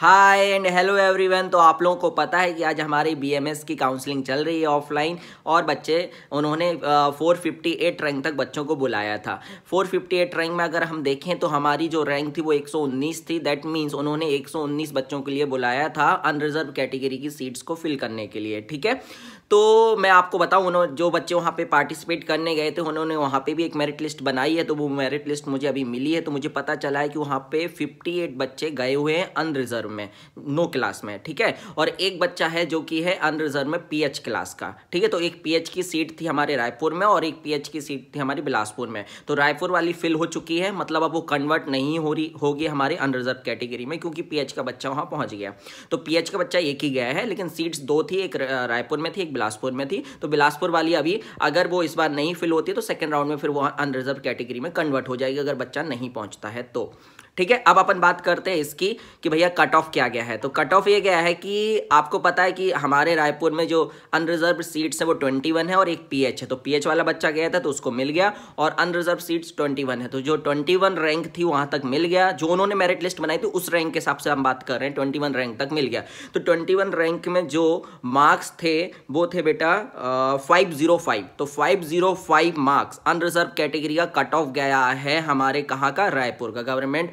hi and hello everyone तो आप लोगों को पता है कि आज हमारी बीएमएस की काउंसलिंग चल रही है ऑफलाइन और बच्चे उन्होंने 458 रैंक तक बच्चों को बुलाया था 458 रैंक में अगर हम देखें तो हमारी जो रैंक थी वो 119 थी दैट मीन्स उन्होंने 119 बच्चों के लिए बुलाया था अनरिजर्व कैटेगरी की सीट्स को फिल करने के लिए ठीक है तो मैं आपको बताऊँ उन्होंने जो बच्चे वहाँ पे पार्टिसिपेट करने गए थे उन्होंने वहाँ पे भी एक मेरिट लिस्ट बनाई है तो वो मेरिट लिस्ट मुझे अभी मिली है तो मुझे पता चला है कि वहाँ पे 58 बच्चे गए हुए हैं अनरिजर्व में नो क्लास में ठीक है और एक बच्चा है जो कि है अनरिजर्व में पी क्लास का ठीक है तो एक पी की सीट थी हमारे रायपुर में और एक पी की सीट थी हमारी बिलासपुर में तो रायपुर वाली फिल हो चुकी है मतलब अब वो कन्वर्ट नहीं हो रही होगी हमारे अनरिजर्व कैटेगरी में क्योंकि पी का बच्चा वहाँ पहुँच गया तो पी का बच्चा एक ही गया है लेकिन सीट्स दो थी एक रायपुर में थी एक बिलासपुर में थी तो बिलासपुर वाली अभी अगर वो इस बार नहीं फिल होती तो सेकेंड राउंड में फिर वो अनरिजर्व कैटेगरी में कन्वर्ट हो जाएगी अगर बच्चा नहीं पहुंचता है तो ठीक है अब अपन बात करते हैं इसकी कि भैया कट ऑफ क्या गया है तो कट ऑफ ये गया है कि आपको पता है कि हमारे रायपुर में जो अनरिजर्व सीट्स हैं वो 21 है और एक पीएच है तो पीएच वाला बच्चा गया था तो उसको मिल गया और अनरिजर्व सीट्स 21 है तो जो 21 रैंक थी वहाँ तक मिल गया जो उन्होंने मेरिट लिस्ट बनाई थी उस रैंक के हिसाब से हम बात कर रहे हैं ट्वेंटी रैंक तक मिल गया तो ट्वेंटी रैंक में जो मार्क्स थे वो थे बेटा फाइव तो फाइव मार्क्स अनरिजर्व कैटेगरी का कट ऑफ गया है हमारे कहाँ का रायपुर का गवर्नमेंट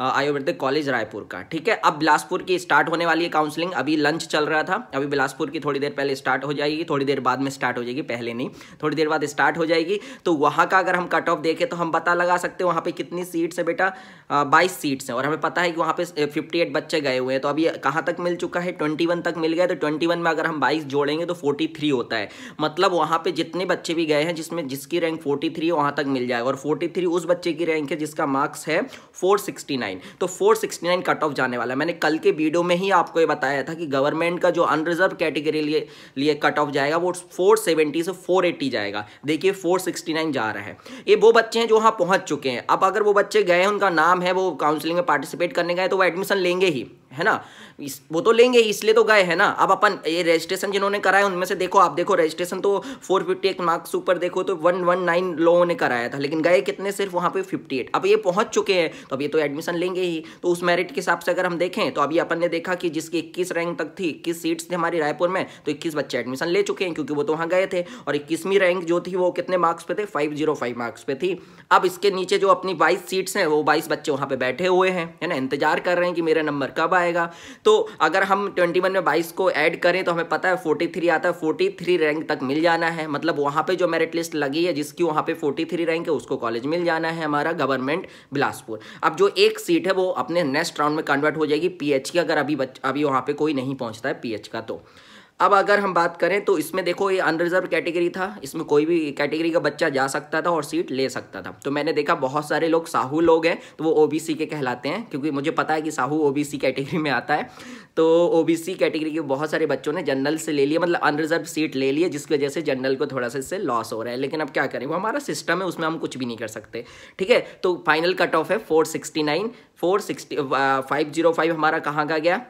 आयुर्वेदिक कॉलेज रायपुर का ठीक है अब बिलासपुर की स्टार्ट होने वाली है काउंसलिंग अभी लंच चल रहा था अभी बिलासपुर की थोड़ी देर पहले स्टार्ट हो जाएगी थोड़ी देर बाद में स्टार्ट हो जाएगी पहले नहीं थोड़ी देर बाद स्टार्ट हो जाएगी तो वहाँ का अगर हम कट ऑफ देखें तो हम पता लगा सकते हैं वहाँ पर कितनी सीट्स है बेटा बाईस सीट्स हैं और हमें पता है कि वहाँ पर फिफ्टी एट बच्चे गए हुए हैं तो अभी कहाँ तक मिल चुका है ट्वेंटी वन तक मिल गया तो ट्वेंटी वन में अगर हम बाईस जोड़ेंगे तो फोर्टी थ्री होता है मतलब वहाँ पे जितने बच्चे भी गए हैं जिसमें जिसकी रैंक फोर्टी थ्री वहाँ तक मिल जाएगा और फोर्टी थ्री उस बच्चे की रैंक है जिसका मार्क्स है फोर सिक्सटी 469 तो 469 सिक्सटी कट ऑफ जाने वाला है मैंने कल के वीडियो में ही आपको ये बताया था कि गवर्नमेंट का जो अनरिजर्व कैटेगरी लिए लिए कट ऑफ जाएगा वो 470 से 480 जाएगा देखिए 469 जा रहा है ये वो बच्चे हैं जो वहाँ पहुँच चुके हैं अब अगर वो बच्चे गए उनका नाम है वो काउंसिलिंग में पार्टिसिपेट करने गए तो वो एडमिशन लेंगे ही है ना वो तो लेंगे इसलिए तो गए है ना अब अपन ये रजिस्ट्रेशन जिन्होंने कराया उनमें से देखो आप देखो रजिस्ट्रेशन तो फोर फिफ्टी एट मार्क्स ऊपर देखो तो वन वन नाइन लोगों ने कराया था लेकिन गए कितने सिर्फ वहाँ पे फिफ्टी एट अब ये पहुँच चुके हैं तो अब ये तो एडमिशन लेंगे ही तो उस मेरिट के हिसाब से अगर हम देखें तो अभी अपन ने देखा कि जिसकी इक्कीस रैंक तक थी इक्कीस सीट्स थी हमारी रायपुर में तो इक्कीस बच्चे एडमिशन ले चुके हैं क्योंकि वो तो वहाँ गए थे और इक्कीसवीं रैंक जो थी वो कितने मार्क्स पे थे फाइव जीरो फाइव मार्क्स पे थी अब इसके नीचे जो अपनी बाईस सीट्स हैं वो बाईस बच्चे वहाँ पर बैठे हुए हैं है ना इंतजार कर रहे हैं कि मेरा नंबर कब आए आएगा तो अगर हम ट्वेंटी में बाईस को ऐड करें तो हमें पता है फोर्टी आता है फोर्टी रैंक तक मिल जाना है मतलब वहाँ पे जो मेरिट लिस्ट लगी है जिसकी वहाँ पे फोर्टी रैंक है उसको कॉलेज मिल जाना है हमारा गवर्नमेंट बिलासपुर अब जो एक सीट है वो अपने नेक्स्ट राउंड में कन्वर्ट हो जाएगी पीएच की अगर अभी बच, अभी वहाँ पे कोई नहीं पहुँचता है पीएच का तो अब अगर हम बात करें तो इसमें देखो ये अनरिजर्व कैटेगरी था इसमें कोई भी कैटेगरी का बच्चा जा सकता था और सीट ले सकता था तो मैंने देखा बहुत सारे लोग साहू लोग हैं तो वो ओबीसी के कहलाते हैं क्योंकि मुझे पता है कि साहू ओबीसी कैटेगरी में आता है तो ओबीसी कैटेगरी के बहुत सारे बच्चों ने जनरल से ले लिया मतलब अनरिजर्व सीट ले लिया जिसकी वजह से जनरल को थोड़ा सा इससे लॉस हो रहा है लेकिन अब क्या करें वो हमारा सिस्टम है उसमें हम कुछ भी नहीं कर सकते ठीक है तो फाइनल कट ऑफ है four sixty nine four sixty five zero five हमारा कहाँ का गया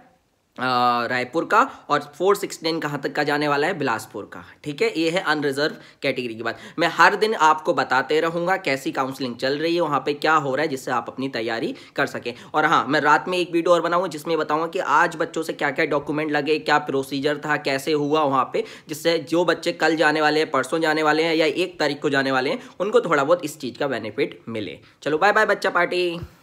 रायपुर का और 416 कहाँ तक का जाने वाला है बिलासपुर का ठीक है ये है अनरिजर्व कैटेगरी की बात मैं हर दिन आपको बताते रहूँगा कैसी काउंसलिंग चल रही है वहाँ पे क्या हो रहा है जिससे आप अपनी तैयारी कर सकें और हाँ मैं रात में एक वीडियो और बनाऊँ जिसमें बताऊँगा कि आज बच्चों से क्या क्या डॉक्यूमेंट लगे क्या प्रोसीजर था कैसे हुआ वहाँ पर जिससे जो बच्चे कल जाने वाले हैं परसों जाने वाले हैं या एक तारीख को जाने वाले हैं उनको थोड़ा बहुत इस चीज़ का बेनिफिट मिले चलो बाय बाय बच्चा पार्टी